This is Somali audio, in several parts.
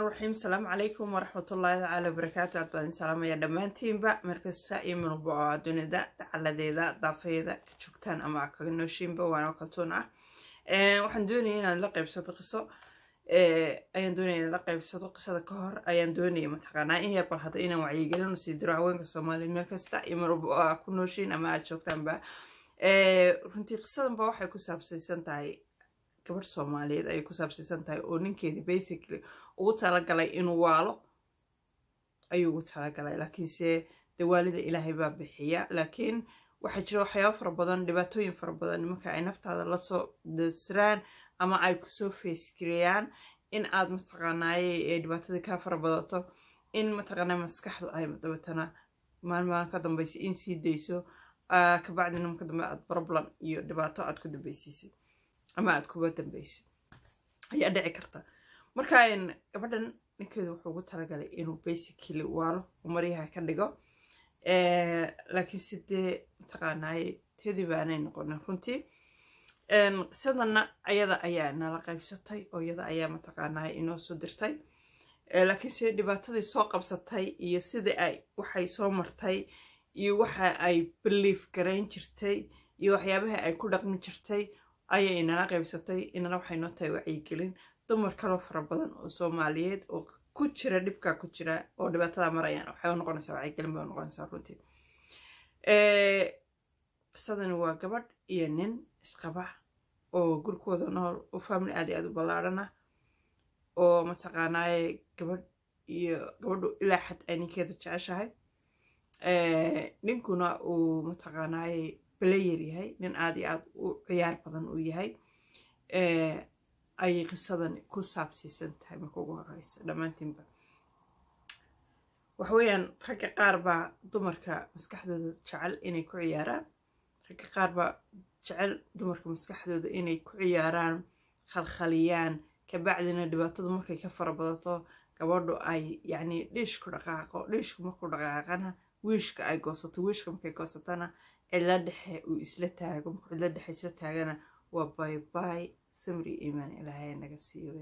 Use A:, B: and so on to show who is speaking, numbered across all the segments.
A: raxmaan raxiim asalaamu calaykum waraxmatullaahi tacaala wabarakaatu cadbaan salaamaya dhammaantiinba markasta iyo mulba oo adduunida dacalladeeda daafayada ka joogtaan ama kaga nooshiinba waana kaltuun ah waxaan doonaya inaan la qaybsato qiso ayaan doonaya inaan la qaybsato qisada ka hor ayaan doonaya mataqaanaa in yar bal hadda inaan wacyigelin usii diro haweenka soomaaliyeed meelkasta iyo mulba oo aa ku nooshiin ama aad joogtaanba runtii qisadanba waxay ku saabsaysan tahay gabadh soomaaliyeed ayay ku saabsiisan tahay oo ninkeedii basically ugu talagalay inuu waalo ayuu ugu talagalay laakiinse dawaalida ilaahay baa bixiya laakiin waxaa jira waxyaaba fara badan dhibaatooyin fara badan marka ay naftaada lasoo dasraan ama ay kusoo facegareeyaan in aad mataqaanaayey dhibaatadii kaa fara in mataqaanaa maskaxdu ay dabatana maalmahan ka dambaysa in sii dayso ah, kabacdina marka dambe aad broblam iyo dhibaato aad ku dambaysiisay ama aad kuba dambaysid ayaa dhici karta marka gabadhan ninkeeda wuxuu ugu talagalay inuu basically waalo maryaha ka dhigo laakiin si dee mataqaanaaye noqonin runtii qisadana ayada ayaa nala qaybsatay oo iyada ayaa mataqaanaaye inoo soo dirtay laakiin si dhibaatadii soo qabsatay iyo sidii ay waxay soo martay iyo waxa ay belief garayn jirtay iyo waxyaabaha ay ku dhaqmi jirtay ayay inala qaybsatay inana waxay noo tahay wacyigelin dumar kaloo fara badan oo soomaaliyeed oo ku jira dhibka ku jira oo dhibaatada marayaan waxay u noqonaysaa wacyigelin bay u noqonaysaa runtii qisadani eh, waa gabadh iyo nin isqaba oo gurkooda nool oo faamili aad iyo aad u ballaarana oo mataqaanaaye gabadh iyo gabadhu ilaa xad ay ninkeeda jeceshahay eh, ninkuna uu mataqaanaaye bala yaryahay nin aad iyo aad u ciyaar badan uu yahay eh, ayay qisadan ku saabsiisan tahay marka ugu horeysa dhammaantiinba waxaweyaan ragga qaar baa dumarka maskaxdooda jecel inay ku ciyaaraan ragga qaar baa jecel dumarka maskaxdooda inay ku ciyaaraan khalkhaliyaan kabacdina dhibaatadu markay ka farabadato gabadhu ay yacnii dhiishku dhaqaaqo dhiishku markuu dhaqaaqana wiishka ay goosato wiishka markay goosatana cilo dhexe uu isla taago markuu cilo dhexe isla taagana waa baibai samri imaan ilaahay naga siiyo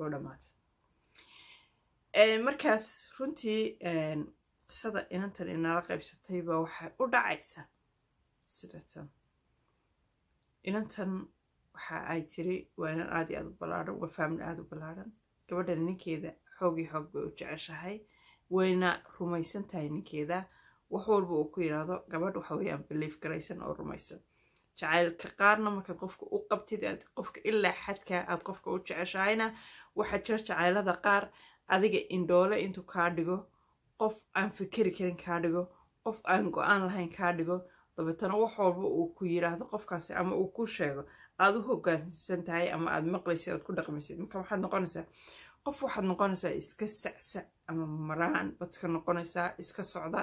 A: oo dhamaata markaas runtii qisada inantan inala qaybsatay baa waxay u dhacaysa sidatan inantan waxa ay tiri waa inan aad iyo aad u ballaadhan waa faamili aada u ballaadhan gabadhan ninkeeda xoogii xoog bay u jeceshahay wayna rumaysan tahay ninkeeda wax walba uu ku yiraahdo gabadh waxa weyaan garaysan oo rumaysan jacaylka qaarna markaad qofka u qabtid aad qofka ilaa xadka aad qofka u jeceshahayna waxaa jira jacaylada qaar adiga indhoole intuu kaa dhigo qof aan fikeri karin kaa dhigo qof aan go-aan lahayn kaa dhigo dabeetana wax walba uu ku yiraahdo qofkaasi ama uu ku sheego aad u hogaansan tahay ama aad maqlaysid aad ku dhaqmaysid marka waxaad noqonaysaa qof waxaad noqonaysaa iska sacsac ama maraan badka noqonaysaa iska socda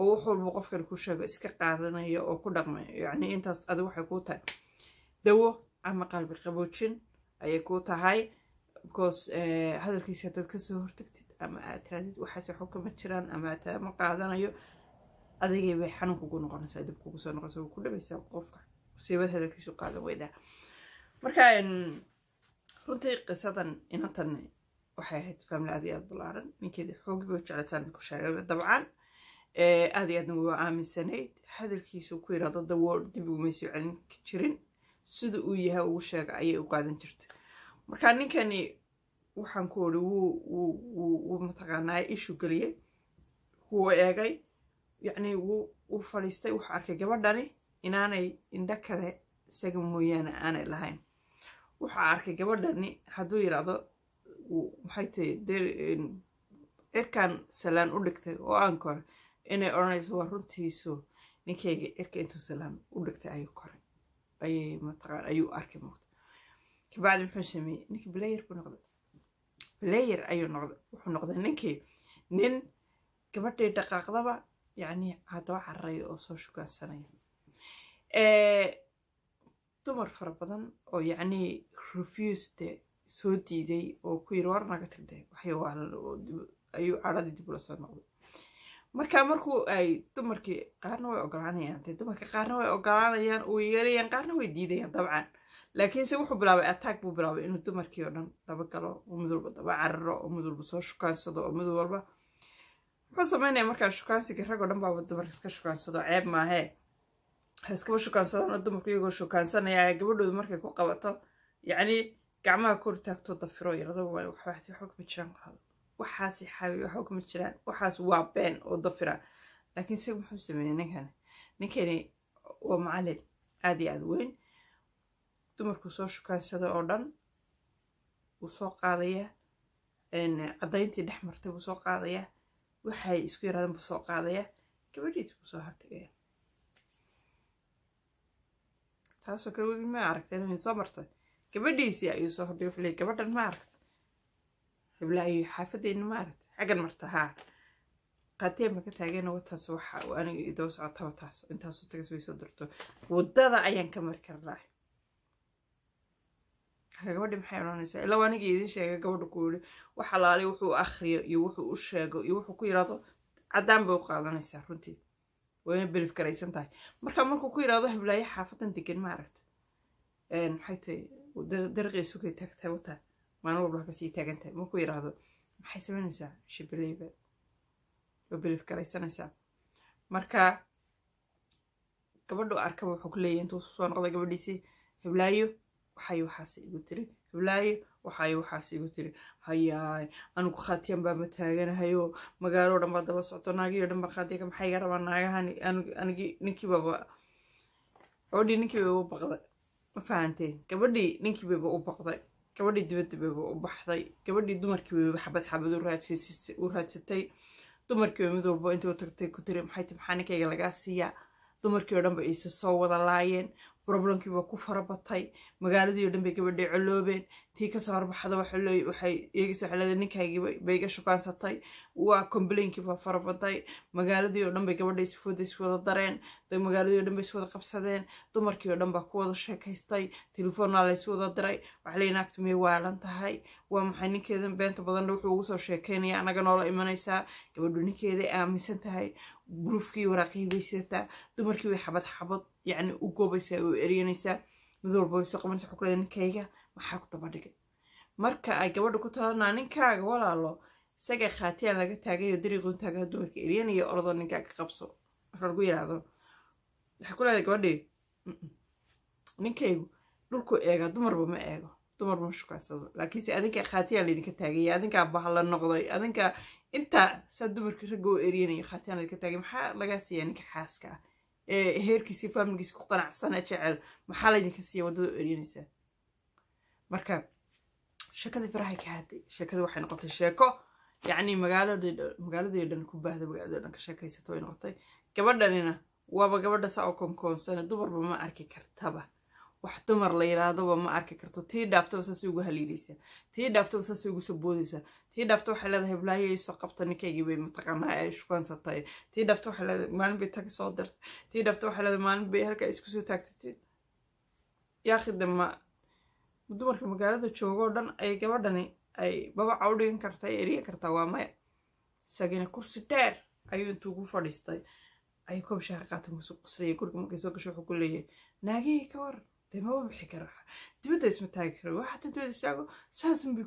A: oo wax walba qofkan ku sheego iska qaadanaya oo ku dhaqmay yacnii intaas adi waxay kuu tahay dawo ama qalbi qaboojin ayay kuu tahay because eh, hadalkiisa hadaad kasoo hortagtid ama aad raadid waxaas waxba kama jiraan ama ma qaadanayo adagay bay xanuun kugu noqonaysaa dib kugu soo noqonaysa waa ku dhabaysaa qofka musiibad hadalkiisu qaadan weydaa marka runtii qisadan inantan waxay ahayd family aad iyo aad ballaaran ninkeedii xoogii bay jeclaysaan ku sheegay dabcan aada e, iyo aadna waa aaminsanayd hadalkiisuu ku yirahdo the word dib uma celin jirin sida uu yahay ugu sheega ayay u qaadan jirtay marka ninkani waxaan ku odhi wuu mataqaanaa ishu geliyay wuu eegay yacnii wuu fadhiistay wuxuu arkay gabadhani inaanay indha kale isaga mooyaane aanay lahayn wuxuu arkay gabadhani hadduu yidhaahdo maxay tahay cirkan salaan u dhigtay oo aan kore inay odhanayso waa runtiisu ninkeyga cirka intuu salaam u dhigtay ayuu koray ayay mataqaan ayuu arki muuqda kabacdi muxuu sameeyey ninki balayer buu noqday balayer ayuu noqday wuxuu noqday ninkii nin gabadhii dhaqaaqdaba yacni haddaba cararayo oo soo shugaansanaya dumar fara badan oo yacnii refusede soo diiday oo ku yiri war naga tirday waxay waa ayuu cadhadii dib ula soo noqday marka markuu ay dumarkii qaarna way ogolaanayaan dee dumarka qaarna way ogolaanayaan uu yeelayaan qaarna way diidayaan dabcan laakiinse wuxuu bilaabay ataag buu bilaabay inuu dumarkii oo dhan daba galo oo mid walba daba cararo oo mid walba soo shukaansado oo mid walba wuxuu sameynaya markaa shukaansiga ragoo dhan baaba dumarka iska shukaansado ceeb maahee ha iskaba shukaansadaan dumarku iyagoo shukaansanaya gabadhooda markay ku qabato yacnii gacmaha kor taagtoo dafiro yaradaba waxba jiraan waxaasi xaawi waxba kuma jiraan waxaas waa been oo dafira laakiin isaga muxuu sameeyey ninkani ninkani waa macalin aad iyo aad weyn dumarku soo shukaansada oo dhan wuu soo qaadayaa caddayntii dhex martay buu soo qaadayaa waxay isku yaraadeen buu soo qaadayaa gabadhiisi buu soo hordhigaya taasoo kale weli ma aragta inuu soo martay gabadhiisii ayuu soo hordhigay filay gabadhan ma aragta heblaha iyo xaafadeena maarata xaggan marta haa qaateen baan ka taageena wataas waxa uu aniga idoo socota wataas intaasoo tagas bay soo durto waddada ayaan ka mari karnaa gabadhi maxay odhanaysaa ilaa aniga idin sheega gabadha ku yidhi wax alaalay wuxuu akhriyo iyo wuxuu u sheego iyo wuxuu ku yidhaahdo caddaan bay u qaadanaysaa runtii wayna belif garaysan tahay marka markuu ku yidhaahdo hablaayo xaafadan degan maaragta maxay tahay dariiqiisukay taagtaa wataa maalin walba kasii taagantahay markuu yidhaahdo maxay sameynaysaa shibaleyba oo belif garaysanaysaa marka gabadhu arkaba wuxuu ku intuu soo noqday gabadhiisii hiblaayo waxay waxaas igu tiri hiblaayo waxay waxaas igu tiri hayaay anigu khaatiyan baanba taaganahayoo magaaloo dhan baa daba socto naagiyoo dhan baa khaatiyanka maxay iga rabaa naagahan anigi ninkiibaba gabadhii ninkiibaba u baqday ma fahanteen gabadhii ninkiibaba u baqday gabadhii dibadda bayba u baxday gabadhii dumarkii bayba xabad xabad u raadsatay dumarkii way mid walbo intuu tagtay ku tiri maxay ti maxaa ninkayga lagaa siiyaa dumarkii oo dhan ba ayse soo wada laayeen broblemkiiba ku farabatay magaaladii o dhan bay gabadhay coloobeen tii kasoo horbaxda waxay igasoo xelada ninkaygii bay iga shukaansatay waa complainki baa farabaday magaaladii oo dhan bay gabadha isfooda iswada dareen magaaladii o dhan bay iswada qabsadeen dumarkii oo dhan baa ku wada sheekaystay telefoonnaa la iswada diray waxaleyn agtumiya waalan tahay waa maxay ninkeeda beenta badanna wuxuu ugu soo sheekeynaya anaga noola imanaysaa gabadhu ninkeeda aaminsan tahay buruufkii waraaqihii bay sidataa dumarkii way xabad xabad yacni u goobaysaa oo eryanaysaa mid walba way soo qabanaysa xogleeda ninkayga maxaa ku daba dhigay marka ay gabadha ku talanaa ninkaaga walaalo isagaa khaatiyaan laga taagayo dariiqun taagan dumarka elyan iyo ninkaaga qabso marka lagu yidhaahdo waxaa ku leedahay gabadhay ninkaygu dhulku eega dumarba ma eego dumarba ma shukansado laakiinse adinkaa khaatiyaan laydinka taagaya adinkaa bahla noqday adinkaa intaa saa dumarka ragga eryanayo khaatiyaan laydinka taagay maxaa lagaa siiyaa ninka xaaska ah? ee heerkiisi faamilkiisi ku qanacsan jecel maxaa laydinka siiya waddada eryanaysaa marka sheekadii faraxay ka haatay sheekadii waxay noqotay sheeko yacni magaaladii dhan ku baahda dhan ka sheekaysato way noqotay gabadhanina waaba gabadha saa oo konkoonsane dumarba ma arki kartaba wax dumar la yidhaahdoba ma arki karto tii dhaaftaba saasay ugu haliilaysaa tii dhaaftaba saasay ugu soo boodaysaa tii dhaafta waxay leedahay balaayo qabta ninkaygii bay mataqaanaa ay shuqansatay tii dhaafta waxay leedahay maalin bay tag soo dirtay tii dhaafta waxay leedahay maalin bay halkaa isku soo taagtay yaakhi damma dumarka magaalada joogo dhan ay gabadhani ay babaca u dhigan karta ay eriya kartaa waa maya isagina kursi dheer ayuu intuu ugu fadhiistay ay koob shaaha qaatan kusoo guriga markay soo gasho wuxuu ku leeyahay naagihii ka war dee maba bixi kara dibadda isma taagi kara wax hadda dibadda istaago saasunbay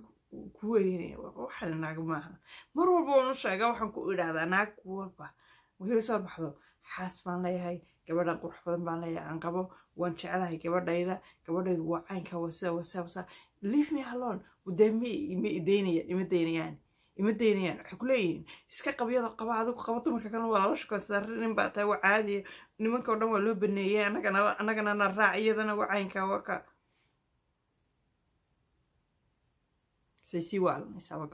A: ku weyneynaya waxana naaga maaha mar walba waan u sheegaa waxaan ku idhaahdaa naag walba markay soo baxdo xaas baan leeyahay gabadhan qurux badan baan leeyahay aan qabo waan jecelahay gabadhayda gabadhaydu waa caynka waa sida waa leave me alone wadee ima daynayaan ima daynayaan waxay ku leeyihiin iska qabyado qaba adigu qaba dumarka kalena waa lala shukoosaari nin tahay waa caadiya nimanka o dhan waa loo baneeyay annagana annagana na raac iyadana waa caynka waa say sii waalanaysaa waa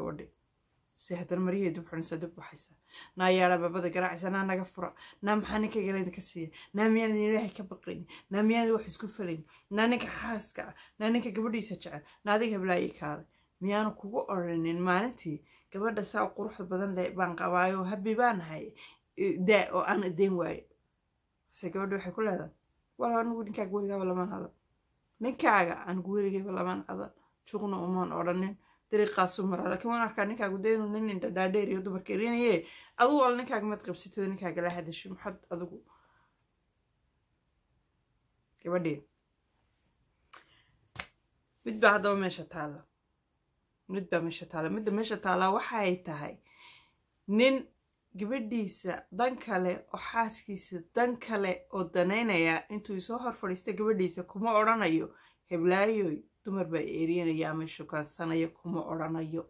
A: seexdan maryahay dub xunisa dub waxaysa naa yaala baabada garaacaysa naa naga fura naa maxaa ninkayga laydin ka siiya naa miyaanan ilaahay ka baqayn naa miyaanan wax isku falayn naa ninka xaaska ah naa ninka gabadhiisa jecel naa adiga hablaayii kaalay miyaanu kugu oranin maalintii gabadha saa quruxda badan leh baan qabaayoo habbi baanahay daa oo aan ideen waaye se gabadha waxay ku leedahay wal anigu ninkaaga weligaaba lamaan adan ninkaaga anigu weligayba lamaan adan juqna umaan odhanin dariiqaasu maraa lakiin waan arkaa ninkaagu dee inuu nin indhadhaadheeriyo dumarka erinaye adugu al ninkaaga mad qabsito ninkaaga la hadasho maxaad adigu gabadhii mid haddaba meesha taalla mid baa meesha taalla midda meesha taallaa waxay tahay nin gabadhiisa dan kale oo xaaskiisa dan kale oo danaynaya intuu isoo hor fadhiisto gabadhiisa kuma odhanayo heblaayoy dumar baa eeryanaya ama shukaansanaya kuma odrhanayo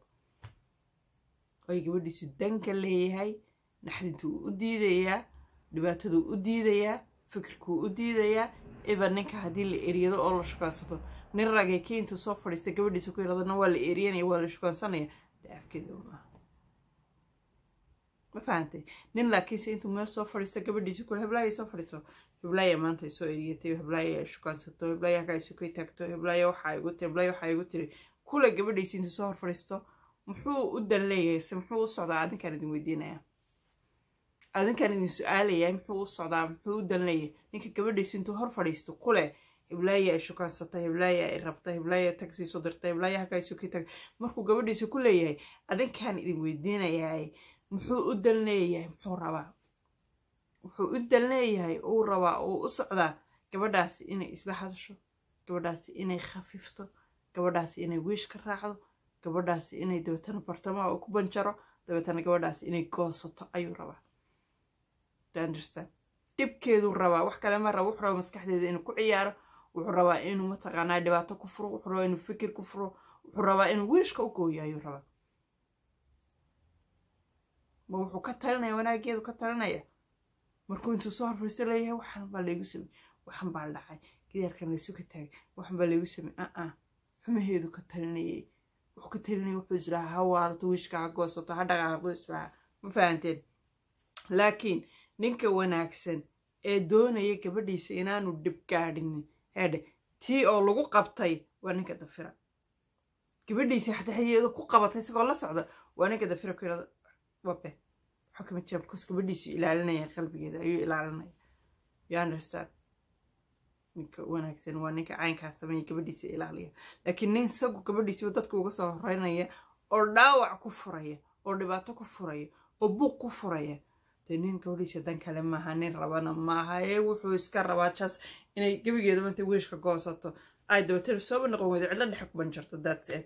A: ay gabadhiisu danka leeyahay naxdintuu u diidayaa dhibaataduu u diidayaa fikirkuu u diidayaa iban ninka haddii la eriyado oo la shukaansado nin ragee intuu soo fadhiista gabadhiisa ku yaradana waa la eeryanaya waa la shukaansanaya daafkeeda maaha ma fahamtay nin laakiinse intuu meel soo fadhiisto gabadhiisa kule hablahay soo fadhiiso hiblaya maanta isoo eriyatay hiblaya ay shukaansato hiblaya halkaa isu taagto hiblaya waxaa igu tiri hiblaya waxaa igu tiri kule gabadhaysi inta soo horfadhiisto muxuu u dan leeyahay se muxuu u socdaa adinkaan idin weydiinayaa adinkaan idin su-aalayahay muxuu u socdaa muxuu u dan leeyahay ninka gabadhaysi intuu hor fadhiisto kule hiblaya ay shukaansata hiblaya ay rabta hiblaya tagsi soo dirta hiblaya halkaa isu kay markuu gabadhiisa ku leeyahay adinkaan idin weydiinayahay muxuu u dan leeyahay muxuu rabaa wuxuu u dal leeyahay uu rabaa uu u socdaa gabadhaasi inay isla hadasho gabadhaasi inay khafiifto gabadhaasi inay wiish ka raacdo gabadhaasi inay dabeetana bartamaha u ku banjaro dabeetana gabadhaasi inay goosato ayuu rabaa dhibkeeduu rabaa wax kale ma raba wuxuu rabaa maskaxdeeda inuu ku ciyaaro wuxuu rabaa inuu mataqaanaa dhibaato ku furo wuxuu rabaa inuu fikir ku furo wuxuu rabaa inuu wiishka u gooyo ayuu rabaa ma wuxuu ka talinaya wanaageedu ka talinaya markuu intuu soo horfariisto leeyahay waxanbaa laygu samey waxan baa dhacay gidaarkan laysu ka taagay waxan baa laygu samey aa xumaheedu ka talinayay wuxuu ka talinaya wuxuu islahaa ha waalato wiishka ha goosato ha dhaqaaqo islahaa ma fahanteen laakiin ninka wanaagsan ee doonaya gabadhiisa inaanu dhibgaadhinin eedhe tii oo lagu qabtay waa ninka dafira gabadhiisa xataxayeeda ku qabatay isagoo la socda waa ninka dafira kirada wabe xukuma jabkos gabadhiisu ilaalinaya qalbigeeda ayuu ilaalinaya you understand ninka wanaagsan waa ninka caynkaa sameeya gabadhiisa ilaaliya laakiin nin isagu gabadhiisiba dadka uga soo horeynaya oo dhaawac ku furaya oo dhibaato ku furaya oo buuq ku furaya dee nin gabadhiisa dan kale maaha nin rabana maaha ee wuxuu iska rabaa jas inay gebigeedaba intay wiishka goosato ay dabatana sooba noqon weydo cidlo dhex kuban jirto daadseed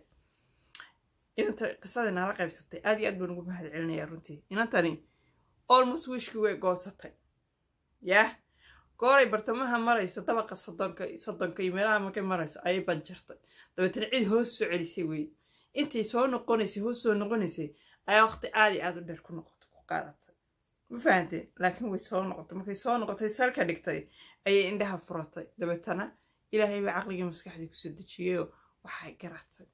A: inanta qisadii nala qaybsatay aad iyo aad baan ugu mahad celinayaa runtii inantani olmost wishkii way goosatay yaah gooray bartamaha marayso dabaqa soddonka soddonka iyo meelaha markay marayso ayay banjartay dabeetana cid hoos soo celisay weye intay soo noqonaysay hoos soo noqonaysay ayaa waqti aad iyo aad u dheer ku noqoto ku qaadatay ma fahamtee laakiin way soo noqotay markay soo noqotay salka dhigtay ayay indhaha furatay dabeetana ilaahay baa caqligii maskaxdii kusoo dejiyeyoo waxay garatay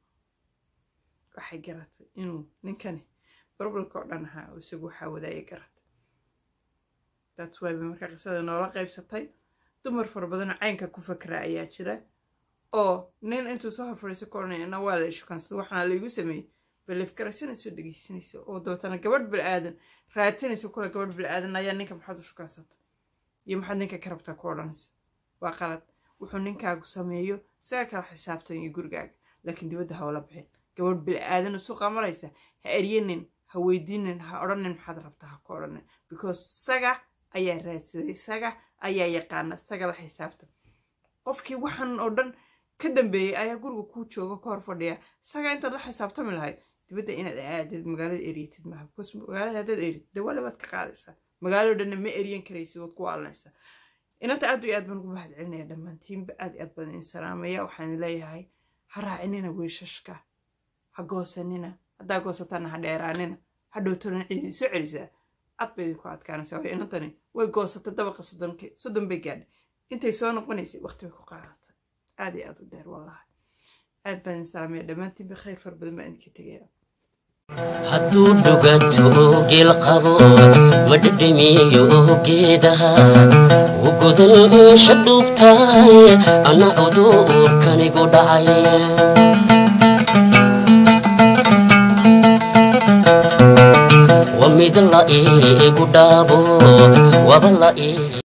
A: waxay garatay inuu ninkani barbalka dhan ahaa isagu waxaa wadaaya garatay taas waaba markaa qisada noola qaybsatay dumar fara badanoo caynka ku fakra ayaa jira oo nin intuu soo horfariiso koranayana waa la ishukansada waxaana laigu sameeyey balefkarasanayso dhegeysanaysa oo dabeetana gabadh bal-aadan raadsanaysa kule gabadh bal-aadan ayaa ninka maxaad u shukansata iyo maxaad ninka ka rabtaa ku odhanaysa waa qalad wuxuu ninkaagu sameeyo saga kala xisaabtan iyo gurigaaga laakiin dibadda hawla baxeen gabadh bili-aadan suuqa maraysa ha eryanin ha weydiinin ha odhanin maxaad rabta ha ku odhanin because saga ayaa raadsaday saga ayaa yaqaana saga xisaabta qofkii waxaan oo dhan ka dambeeyey ayaa guriga kuu jooga ka hor fadhiya saga intaad la xisaabtami lahayd dibadda inaad aadid magaalada eryatid maaha because magaalada haddaad erytid dawaale baad ka qaadaysaa magaalado dhanna ma eryan karaysid waad ku waalanaysaa inanta aad iyo aad baan ugu mahad celinaya dhammaantiinba aad i aad badan in waxaan leeyahay ha raacinina wiishashka goosanina haddaa goosataan ha dheeraanina hadhowtona cidii soo celisaa adbay ku adkaanaysa waayo inantani way goosata dabaqa soddonki soddon bay gaadhay intay soo noqonaysay waqti bay ku qaadatay aad iyo aad u dheer wallahi aad baan salaamaya dhammaantiinba khayr far badan baa idinka tegaya
B: hadduu dhuganto geel qabo ma
A: dhedhemiyo geedaha ugodal eesha dhuubtahay ana odoorkanigu dhacay idan la eegu dhaabo